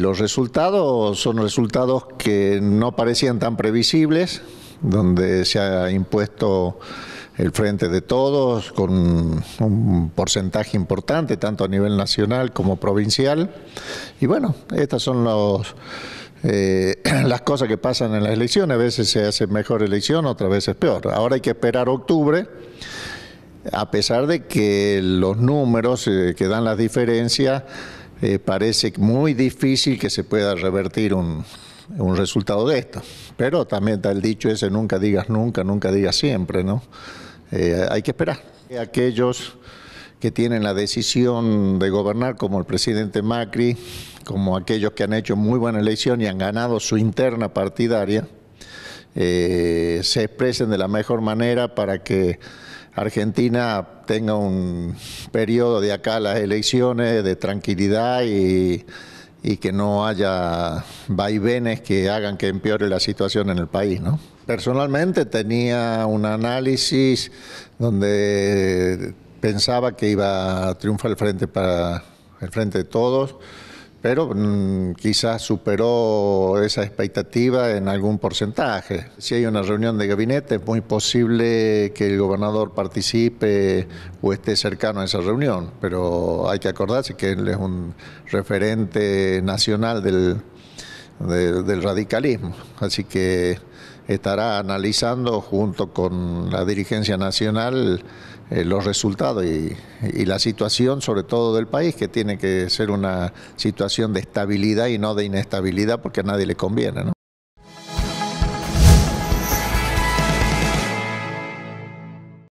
Los resultados son resultados que no parecían tan previsibles, donde se ha impuesto el frente de todos con un porcentaje importante, tanto a nivel nacional como provincial. Y bueno, estas son los... Eh, las cosas que pasan en las elecciones, a veces se hace mejor elección, otras veces peor. Ahora hay que esperar octubre a pesar de que los números eh, que dan las diferencias eh, parece muy difícil que se pueda revertir un, resultado de esto. Pero también está el dicho ese, nunca digas nunca, nunca digas siempre, ¿no? Eh, hay que esperar. Aquellos que tienen la decisión de gobernar, como el presidente Macri, como aquellos que han hecho muy buena elección y han ganado su interna partidaria, eh, se expresen de la mejor manera para que Argentina tenga un periodo de acá las elecciones de tranquilidad y, que no haya vaivenes que hagan que empeore la situación en el país, Personalmente tenía un análisis donde pensaba que iba a triunfar el frente para el frente de todos pero mm, quizás superó esa expectativa en algún porcentaje. Si hay una reunión de gabinete, es muy posible que el gobernador participe o esté cercano a esa reunión, pero hay que acordarse que él es un referente nacional del, del radicalismo. Así que estará analizando junto con la dirigencia nacional eh, los resultados y, y, la situación sobre todo del país, que tiene que ser una situación de estabilidad y no de inestabilidad porque a nadie le conviene. ¿no?